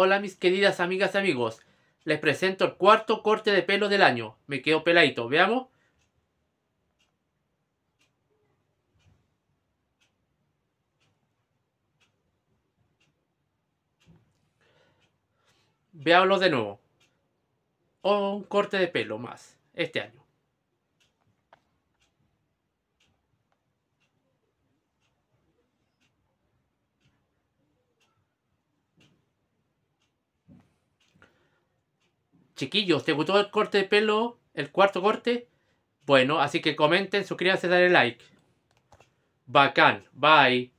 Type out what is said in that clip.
Hola mis queridas amigas y amigos, les presento el cuarto corte de pelo del año. Me quedo peladito, veamos. Veámoslo de nuevo. un corte de pelo más este año. chiquillos, ¿te gustó el corte de pelo? ¿El cuarto corte? Bueno, así que comenten, suscríbanse, dale like. Bacán, bye.